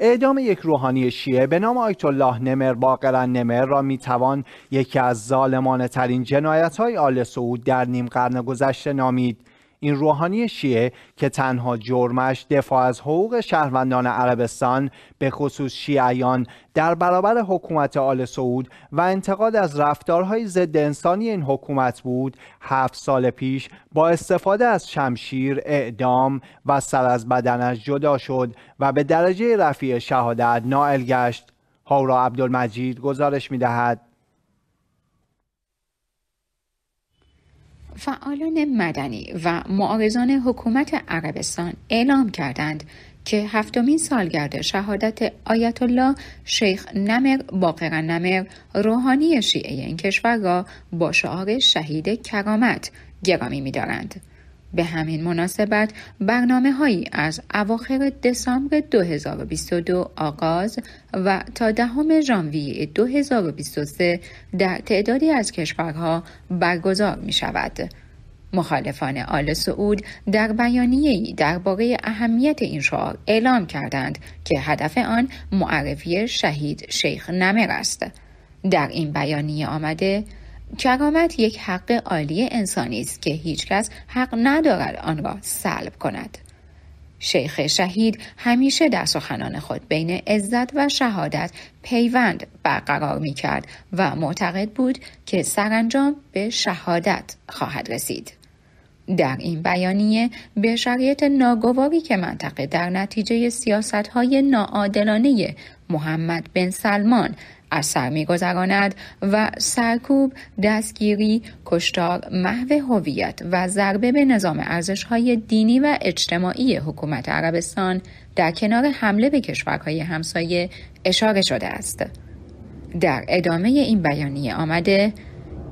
اعدام یک روحانی شیعه به نام آیت الله نمر باقرا نمر را می توان یکی از ظالمانه ترین جنایت های آل سعود در نیم قرن گذشته نامید این روحانی شیعه که تنها جرمش دفاع از حقوق شهروندان عربستان به خصوص شیعیان در برابر حکومت آل سعود و انتقاد از رفتارهای ضد انسانی این حکومت بود هفت سال پیش با استفاده از شمشیر اعدام و سر از بدنش جدا شد و به درجه رفیع شهادت نائل گشت هورا عبدالمجید گزارش می دهد فعالان مدنی و معارضان حکومت عربستان اعلام کردند که هفتمین سالگرد شهادت آیت الله شیخ نمر باقر نمر روحانی شیعه این کشور را با شعار شهید کرامت گرامی می‌دارند. به همین مناسبت برنامه هایی از اواخر دسامبر 2022 آغاز و تا دهم ژانویه 2023 در تعدادی از کشورها برگزار می شود. مخالفان آل سعود در بیانیه‌ای درباره اهمیت این شعار اعلام کردند که هدف آن معرفی شهید شیخ نمر است. در این بیانیه آمده کرامت یک حق عالی انسانی است که هیچکس حق ندارد آن را سلب کند شیخ شهید همیشه در سخنان خود بین عزت و شهادت پیوند برقرار می کرد و معتقد بود که سرانجام به شهادت خواهد رسید. در این بیانیه به شرایط ناگواری که منطقه در نتیجه سیاست های ناعادلانه محمد بن سلمان از سر میگذراند و سرکوب دستگیری کشتار محو هویت و ضربه به نظام ارزشهای دینی و اجتماعی حکومت عربستان در کنار حمله به کشورهای همسایه اشاره شده است در ادامه این بیانیه آمده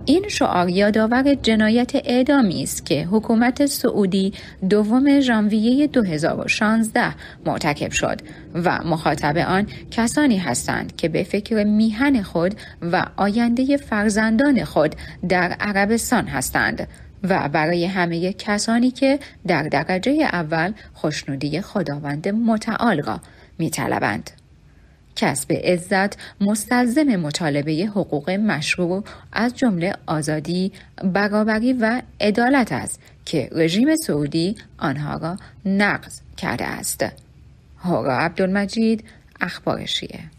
این شعار یادآور جنایت اعدامی است که حکومت سعودی دوم ژانویه 2016 مرتکب شد و مخاطب آن کسانی هستند که به فکر میهن خود و آینده فرزندان خود در عربستان هستند و برای همه کسانی که در درجه اول خوشنودی خداوند متعال را میطلبند. کسب عزت مستلزم مطالبه حقوق مشروع از جمله آزادی، برابری و عدالت است که رژیم سعودی آنها را نقض کرده است. هورا عبدالمجید اخبارشیه